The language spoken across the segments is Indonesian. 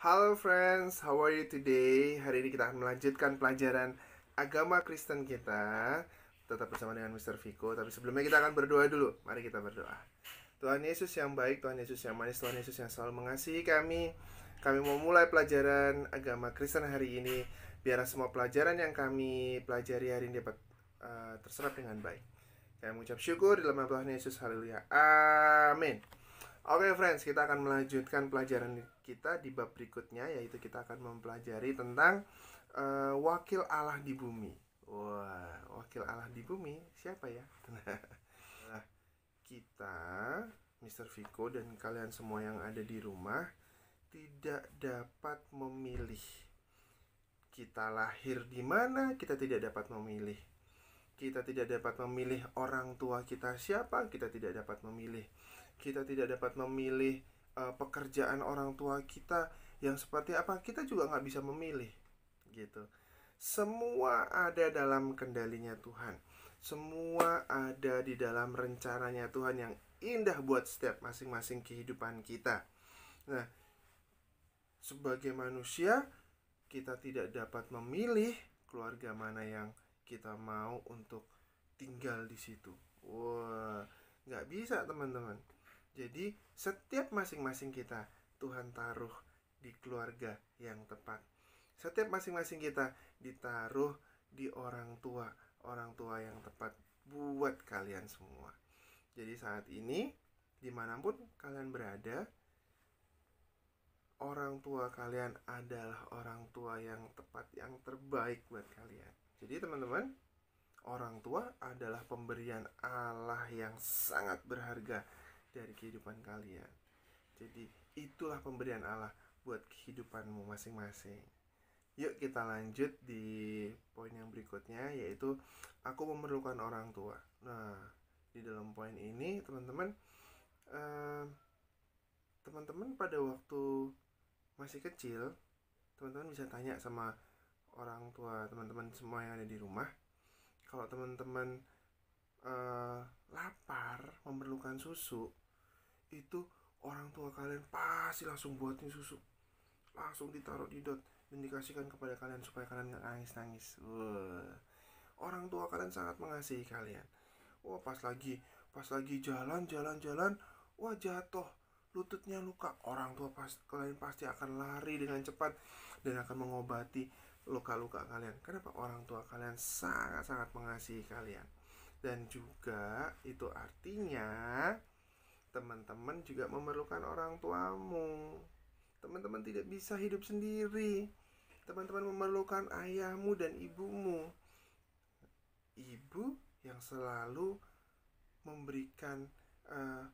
Halo friends, how are you today? Hari ini kita akan melanjutkan pelajaran agama Kristen kita Tetap bersama dengan Mr. Viko Tapi sebelumnya kita akan berdoa dulu Mari kita berdoa Tuhan Yesus yang baik, Tuhan Yesus yang manis, Tuhan Yesus yang selalu mengasihi kami Kami mau mulai pelajaran agama Kristen hari ini Biar semua pelajaran yang kami pelajari hari ini dapat uh, terserap dengan baik Kami mengucap syukur dalam nama Tuhan Yesus, haleluya, amin Oke okay, friends, kita akan melanjutkan pelajaran kita di bab berikutnya yaitu kita akan mempelajari tentang uh, wakil Allah di bumi. Wah, wakil Allah di bumi siapa ya? Nah, kita Mr. Viko dan kalian semua yang ada di rumah tidak dapat memilih. Kita lahir di mana, kita tidak dapat memilih. Kita tidak dapat memilih orang tua kita siapa, kita tidak dapat memilih kita tidak dapat memilih uh, pekerjaan orang tua kita yang seperti apa kita juga nggak bisa memilih gitu semua ada dalam kendalinya Tuhan semua ada di dalam rencananya Tuhan yang indah buat setiap masing-masing kehidupan kita nah sebagai manusia kita tidak dapat memilih keluarga mana yang kita mau untuk tinggal di situ wah wow, nggak bisa teman-teman jadi setiap masing-masing kita Tuhan taruh di keluarga yang tepat. Setiap masing-masing kita ditaruh di orang tua, orang tua yang tepat buat kalian semua. Jadi saat ini, dimanapun kalian berada, orang tua kalian adalah orang tua yang tepat, yang terbaik buat kalian. Jadi teman-teman, orang tua adalah pemberian Allah yang sangat berharga dari kehidupan kalian. Jadi itulah pemberian Allah buat kehidupanmu masing-masing. Yuk kita lanjut di poin yang berikutnya yaitu aku memerlukan orang tua. Nah, di dalam poin ini teman-teman teman eh, teman-teman pada waktu masih kecil teman-teman bisa tanya sama orang tua teman-teman semua yang ada di rumah kalau teman-teman eh, memerlukan susu itu orang tua kalian pasti langsung buatin susu langsung ditaruh di dot dan dikasihkan kepada kalian supaya kalian nggak nangis nangis Wah. orang tua kalian sangat mengasihi kalian wah pas lagi pas lagi jalan jalan jalan wah jatuh lututnya luka orang tua pas kalian pasti akan lari dengan cepat dan akan mengobati luka-luka kalian kenapa orang tua kalian sangat sangat mengasihi kalian dan juga itu artinya teman-teman juga memerlukan orang tuamu. Teman-teman tidak bisa hidup sendiri. Teman-teman memerlukan ayahmu dan ibumu. Ibu yang selalu memberikan uh,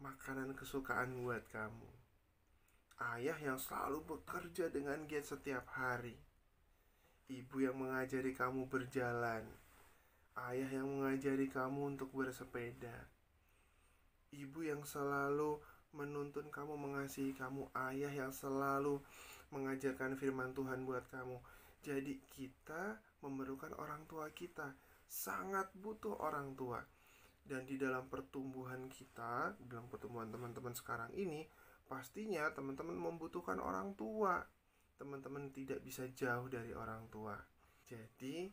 makanan kesukaan buat kamu. Ayah yang selalu bekerja dengan giat setiap hari. Ibu yang mengajari kamu berjalan ayah yang mengajari kamu untuk bersepeda, ibu yang selalu menuntun kamu mengasihi kamu, ayah yang selalu mengajarkan firman Tuhan buat kamu. Jadi kita memerlukan orang tua kita, sangat butuh orang tua. Dan di dalam pertumbuhan kita, dalam pertumbuhan teman-teman sekarang ini, pastinya teman-teman membutuhkan orang tua. Teman-teman tidak bisa jauh dari orang tua. Jadi,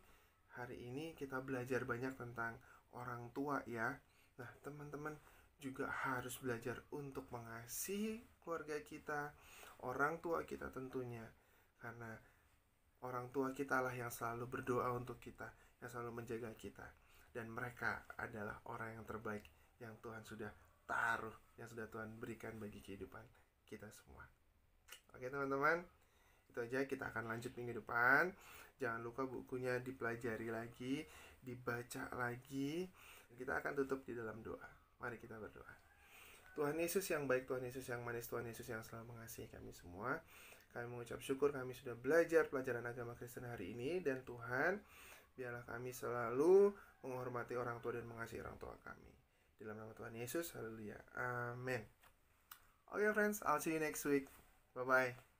hari ini kita belajar banyak tentang orang tua ya. Nah, teman-teman juga harus belajar untuk mengasihi keluarga kita, orang tua kita tentunya. Karena orang tua kita lah yang selalu berdoa untuk kita, yang selalu menjaga kita. Dan mereka adalah orang yang terbaik yang Tuhan sudah taruh, yang sudah Tuhan berikan bagi kehidupan kita semua. Oke teman-teman, itu aja kita akan lanjut minggu depan jangan lupa bukunya dipelajari lagi dibaca lagi kita akan tutup di dalam doa mari kita berdoa Tuhan Yesus yang baik, Tuhan Yesus yang manis, Tuhan Yesus yang selalu mengasihi kami semua. Kami mengucap syukur kami sudah belajar pelajaran agama Kristen hari ini dan Tuhan biarlah kami selalu menghormati orang tua dan mengasihi orang tua kami. Dalam nama Tuhan Yesus, haleluya. Amin. Oke okay, friends, I'll see you next week. Bye-bye.